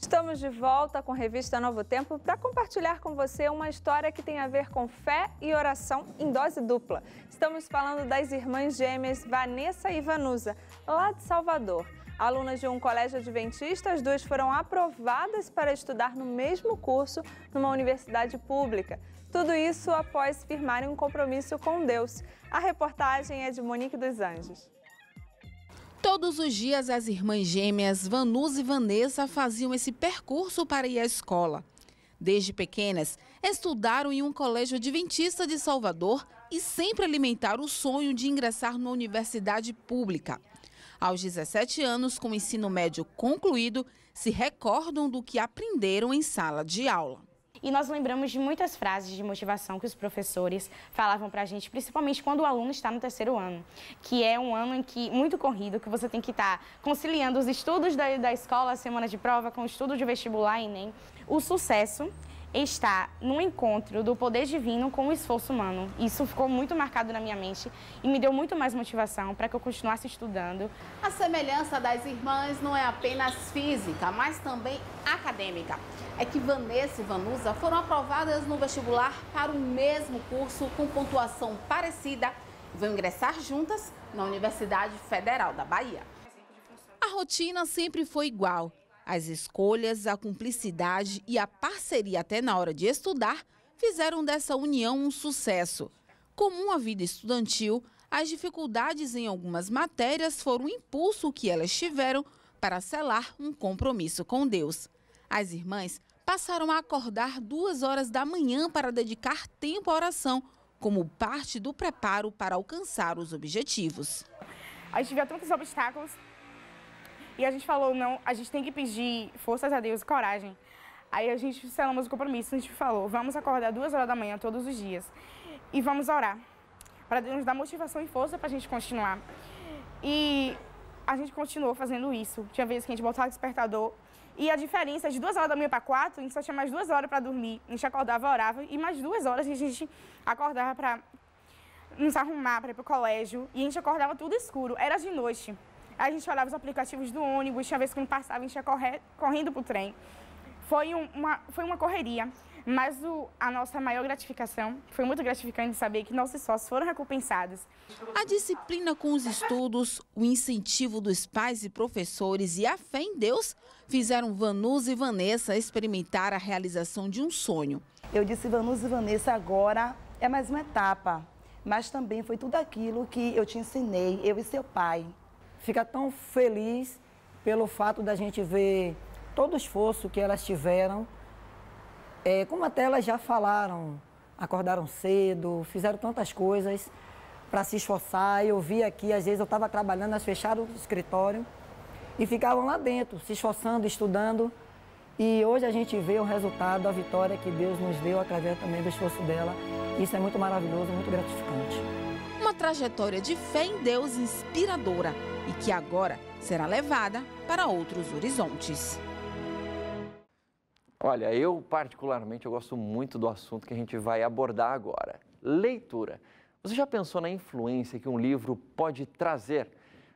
Estamos de volta com a revista Novo Tempo para compartilhar com você uma história que tem a ver com fé e oração em dose dupla. Estamos falando das irmãs gêmeas Vanessa e Vanusa, lá de Salvador. Alunas de um colégio adventista, as duas foram aprovadas para estudar no mesmo curso numa universidade pública. Tudo isso após firmarem um compromisso com Deus. A reportagem é de Monique dos Anjos. Todos os dias, as irmãs gêmeas Vanusa e Vanessa faziam esse percurso para ir à escola. Desde pequenas, estudaram em um colégio adventista de Salvador e sempre alimentaram o sonho de ingressar numa universidade pública. Aos 17 anos, com o ensino médio concluído, se recordam do que aprenderam em sala de aula. E nós lembramos de muitas frases de motivação que os professores falavam para a gente, principalmente quando o aluno está no terceiro ano, que é um ano em que muito corrido, que você tem que estar tá conciliando os estudos da, da escola, semana de prova, com o estudo de vestibular e nem o sucesso está no encontro do poder divino com o esforço humano. Isso ficou muito marcado na minha mente e me deu muito mais motivação para que eu continuasse estudando. A semelhança das irmãs não é apenas física, mas também acadêmica. É que Vanessa e Vanusa foram aprovadas no vestibular para o mesmo curso com pontuação parecida e vão ingressar juntas na Universidade Federal da Bahia. A rotina sempre foi igual as escolhas, a cumplicidade e a parceria até na hora de estudar fizeram dessa união um sucesso. Comum à vida estudantil, as dificuldades em algumas matérias foram o impulso que elas tiveram para selar um compromisso com Deus. As irmãs passaram a acordar duas horas da manhã para dedicar tempo à oração, como parte do preparo para alcançar os objetivos. A gente via tantos obstáculos e a gente falou, não, a gente tem que pedir forças a Deus e coragem. Aí a gente selamos o compromisso, a gente falou, vamos acordar duas horas da manhã todos os dias e vamos orar para Deus nos dar motivação e força para a gente continuar. E a gente continuou fazendo isso. Tinha vezes que a gente botava o despertador e a diferença de duas horas da manhã para quatro, a gente só tinha mais duas horas para dormir. A gente acordava, orava e mais duas horas a gente acordava para nos arrumar, para ir para o colégio. E a gente acordava tudo escuro, era de noite. A gente olhava os aplicativos do ônibus, tinha vez que não passava, a gente ia correndo para o trem. Foi uma, foi uma correria, mas o, a nossa maior gratificação, foi muito gratificante saber que nossos sócios foram recompensados. A disciplina com os estudos, o incentivo dos pais e professores e a fé em Deus fizeram Vanus e Vanessa experimentar a realização de um sonho. Eu disse, Vanus e Vanessa, agora é mais uma etapa, mas também foi tudo aquilo que eu te ensinei, eu e seu pai fica tão feliz pelo fato da gente ver todo o esforço que elas tiveram, é, como até elas já falaram, acordaram cedo, fizeram tantas coisas para se esforçar. Eu vi aqui, às vezes eu estava trabalhando, elas fecharam o escritório e ficavam lá dentro, se esforçando, estudando. E hoje a gente vê o resultado, a vitória que Deus nos deu através também do esforço dela. Isso é muito maravilhoso, muito gratificante uma trajetória de fé em Deus inspiradora e que agora será levada para outros horizontes. Olha, eu particularmente eu gosto muito do assunto que a gente vai abordar agora, leitura. Você já pensou na influência que um livro pode trazer?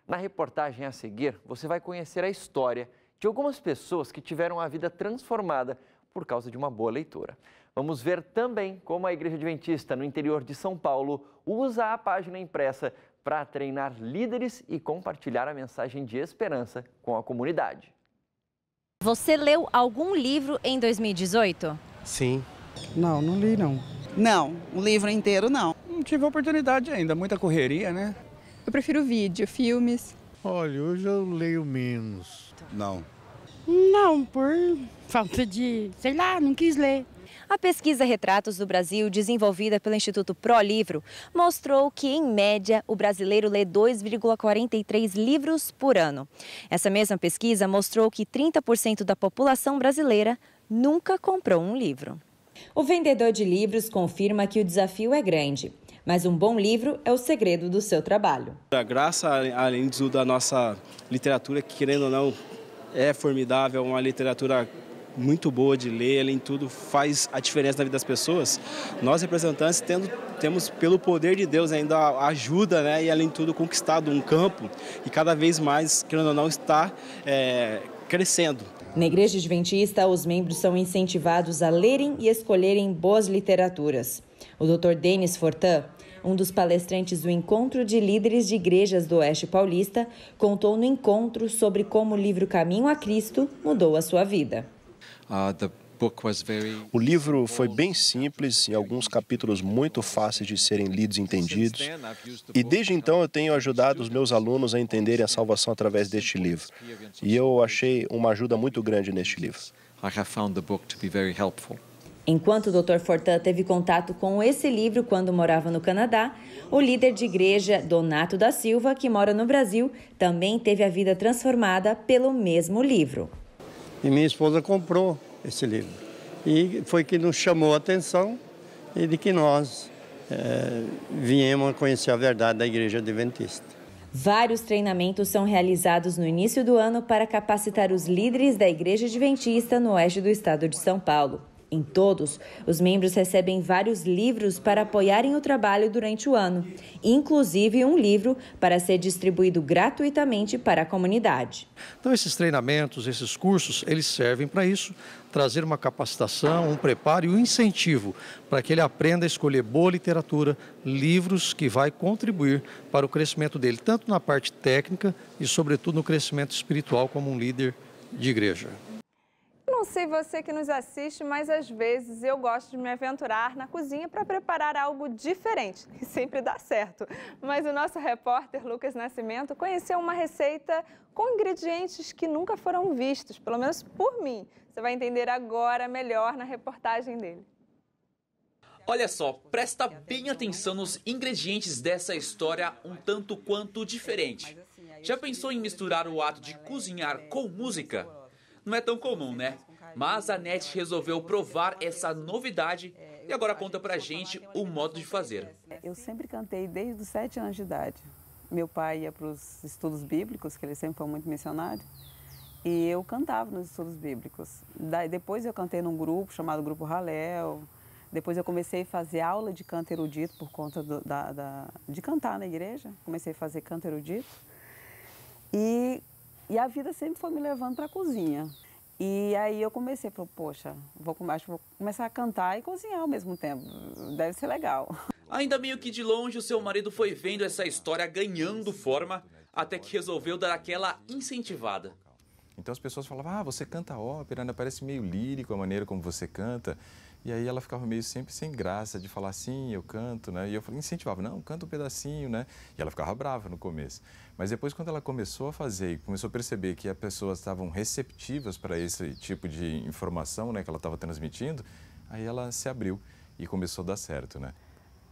Na reportagem a seguir, você vai conhecer a história de algumas pessoas que tiveram a vida transformada por causa de uma boa leitura. Vamos ver também como a Igreja Adventista no interior de São Paulo usa a página impressa para treinar líderes e compartilhar a mensagem de esperança com a comunidade. Você leu algum livro em 2018? Sim. Não, não li não. Não, o livro inteiro não. Não tive oportunidade ainda, muita correria, né? Eu prefiro vídeo, filmes. Olha, hoje eu leio menos. Não. Não, por falta de, sei lá, não quis ler. A pesquisa Retratos do Brasil, desenvolvida pelo Instituto ProLivro, Livro, mostrou que, em média, o brasileiro lê 2,43 livros por ano. Essa mesma pesquisa mostrou que 30% da população brasileira nunca comprou um livro. O vendedor de livros confirma que o desafio é grande, mas um bom livro é o segredo do seu trabalho. A graça, além do da nossa literatura, que querendo ou não, é formidável, uma literatura muito boa de ler, além de tudo, faz a diferença na vida das pessoas. Nós, representantes, tendo, temos, pelo poder de Deus, ainda ajuda né, e, além de tudo, conquistado um campo e cada vez mais, querendo ou não, está é, crescendo. Na Igreja Adventista, os membros são incentivados a lerem e escolherem boas literaturas. O Dr. Denis Fortan, um dos palestrantes do Encontro de Líderes de Igrejas do Oeste Paulista, contou no encontro sobre como o livro Caminho a Cristo mudou a sua vida. Ah, o livro foi bem simples e alguns capítulos muito fáceis de serem lidos e entendidos. E desde então eu tenho ajudado os meus alunos a entenderem a salvação através deste livro. E eu achei uma ajuda muito grande neste livro. Enquanto o Dr. Fortan teve contato com esse livro quando morava no Canadá, o líder de igreja Donato da Silva, que mora no Brasil, também teve a vida transformada pelo mesmo livro. E minha esposa comprou esse livro. E foi que nos chamou a atenção e de que nós é, viemos a conhecer a verdade da Igreja Adventista. Vários treinamentos são realizados no início do ano para capacitar os líderes da Igreja Adventista no oeste do estado de São Paulo. Em todos, os membros recebem vários livros para apoiarem o trabalho durante o ano, inclusive um livro para ser distribuído gratuitamente para a comunidade. Então, esses treinamentos, esses cursos, eles servem para isso, trazer uma capacitação, um preparo e um incentivo para que ele aprenda a escolher boa literatura, livros que vai contribuir para o crescimento dele, tanto na parte técnica e, sobretudo, no crescimento espiritual como um líder de igreja não sei você que nos assiste, mas às vezes eu gosto de me aventurar na cozinha para preparar algo diferente. E sempre dá certo. Mas o nosso repórter Lucas Nascimento conheceu uma receita com ingredientes que nunca foram vistos, pelo menos por mim. Você vai entender agora melhor na reportagem dele. Olha só, presta bem atenção nos ingredientes dessa história um tanto quanto diferente. Já pensou em misturar o ato de cozinhar com música? Não é tão comum, né? Mas a NET resolveu provar essa novidade e agora conta pra gente o modo de fazer. Eu sempre cantei desde os sete anos de idade. Meu pai ia para os estudos bíblicos, que ele sempre foi muito missionário, e eu cantava nos estudos bíblicos. Daí, depois eu cantei num grupo chamado Grupo Halel. Depois eu comecei a fazer aula de canto erudito por conta do, da, da, de cantar na igreja. Comecei a fazer canto erudito. E, e a vida sempre foi me levando para a cozinha. E aí eu comecei, falei, poxa, vou, acho que vou começar a cantar e cozinhar ao mesmo tempo, deve ser legal. Ainda meio que de longe, o seu marido foi vendo essa história ganhando forma, até que resolveu dar aquela incentivada. Então as pessoas falavam, ah, você canta ópera, né? parece meio lírico a maneira como você canta. E aí ela ficava meio sempre sem graça de falar assim, eu canto, né? E eu incentivava, não, canta um pedacinho, né? E ela ficava brava no começo. Mas depois, quando ela começou a fazer e começou a perceber que as pessoas estavam receptivas para esse tipo de informação, né, que ela estava transmitindo, aí ela se abriu e começou a dar certo, né?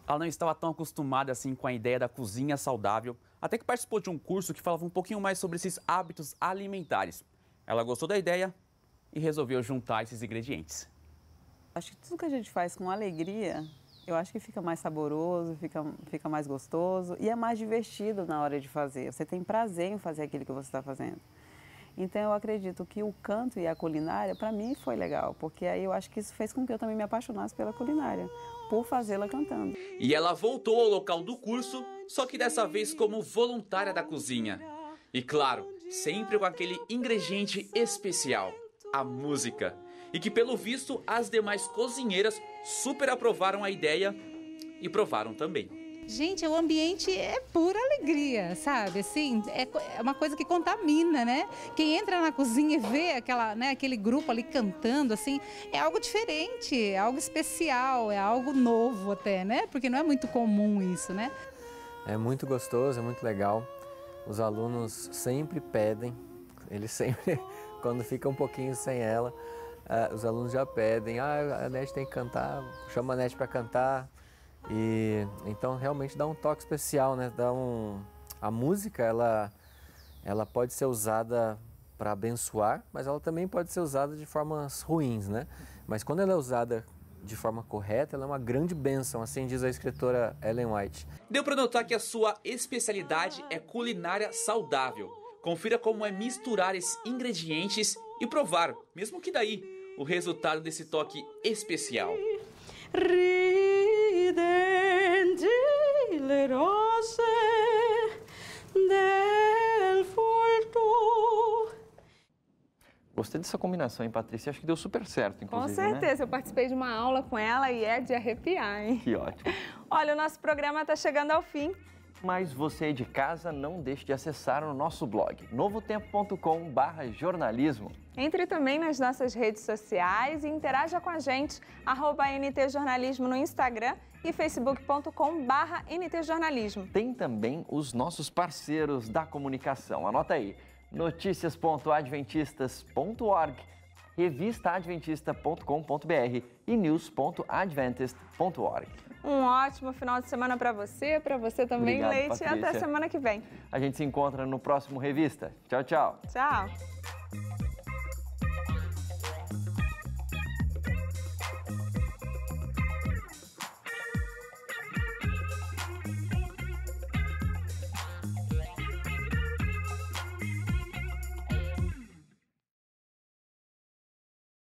Ela não estava tão acostumada assim com a ideia da cozinha saudável, até que participou de um curso que falava um pouquinho mais sobre esses hábitos alimentares. Ela gostou da ideia e resolveu juntar esses ingredientes acho que tudo que a gente faz com alegria, eu acho que fica mais saboroso, fica, fica mais gostoso e é mais divertido na hora de fazer. Você tem prazer em fazer aquilo que você está fazendo. Então eu acredito que o canto e a culinária para mim foi legal, porque aí eu acho que isso fez com que eu também me apaixonasse pela culinária, por fazê-la cantando. E ela voltou ao local do curso, só que dessa vez como voluntária da cozinha. E claro, sempre com aquele ingrediente especial, a música e que, pelo visto, as demais cozinheiras super aprovaram a ideia e provaram também. Gente, o ambiente é pura alegria, sabe? Assim, é, é uma coisa que contamina, né? Quem entra na cozinha e vê aquela, né, aquele grupo ali cantando, assim, é algo diferente, é algo especial, é algo novo até, né? Porque não é muito comum isso, né? É muito gostoso, é muito legal. Os alunos sempre pedem, eles sempre, quando fica um pouquinho sem ela, ah, os alunos já pedem, ah, a NET tem que cantar, chama a NET para cantar. E então realmente dá um toque especial, né? Dá um a música ela ela pode ser usada para abençoar, mas ela também pode ser usada de formas ruins, né? Mas quando ela é usada de forma correta, ela é uma grande bênção, assim diz a escritora Ellen White. Deu para notar que a sua especialidade é culinária saudável. Confira como é misturar esses ingredientes e provar, mesmo que daí o resultado desse toque especial. del Gostei dessa combinação, hein, Patrícia? Acho que deu super certo, inclusive. Com né? certeza, né? eu participei de uma aula com ela e é de arrepiar, hein? Que ótimo. Olha, o nosso programa está chegando ao fim. Mas você de casa não deixe de acessar o nosso blog novotempo.com/jornalismo. Entre também nas nossas redes sociais e interaja com a gente @ntjornalismo no Instagram e facebook.com/ntjornalismo. Tem também os nossos parceiros da comunicação. Anota aí: noticias.adventistas.org, revistaadventista.com.br e news.adventist.org. Um ótimo final de semana para você, para você também, Obrigado, Leite, Patrícia. e até semana que vem. A gente se encontra no próximo Revista. Tchau, tchau. Tchau.